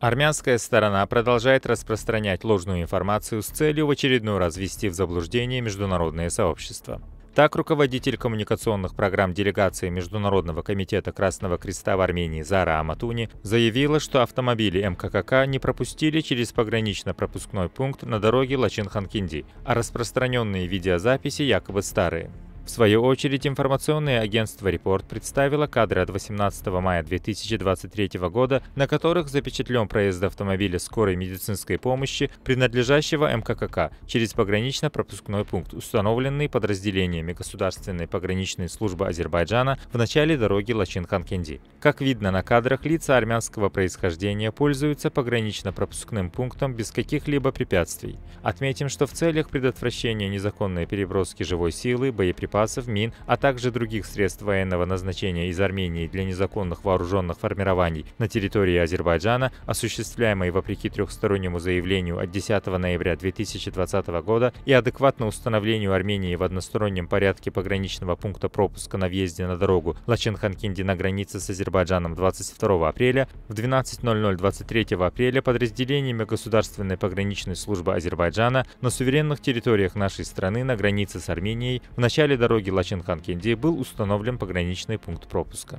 Армянская сторона продолжает распространять ложную информацию с целью в очередной раз ввести в заблуждение международное сообщество. Так, руководитель коммуникационных программ делегации Международного комитета Красного Креста в Армении Зара Аматуни заявила, что автомобили МККК не пропустили через погранично-пропускной пункт на дороге Лачин-Ханкинди, а распространенные видеозаписи якобы старые. В свою очередь, информационное агентство «Репорт» представило кадры от 18 мая 2023 года, на которых запечатлен проезд автомобиля скорой медицинской помощи, принадлежащего МККК, через погранично-пропускной пункт, установленный подразделениями Государственной пограничной службы Азербайджана в начале дороги Лачин-Ханкенди. Как видно на кадрах, лица армянского происхождения пользуются погранично-пропускным пунктом без каких-либо препятствий. Отметим, что в целях предотвращения незаконной переброски живой силы, боеприпасов, боеприпасов, мин, а также других средств военного назначения из Армении для незаконных вооруженных формирований на территории Азербайджана, осуществляемой вопреки трехстороннему заявлению от 10 ноября 2020 года и адекватно установлению Армении в одностороннем порядке пограничного пункта пропуска на въезде на дорогу Лачинханкинди на границе с Азербайджаном 22 апреля, в 12.00 23 апреля подразделениями Государственной пограничной службы Азербайджана на суверенных территориях нашей страны на границе с Арменией в начале дорожного дороге Лачинхан-Кенди был установлен пограничный пункт пропуска.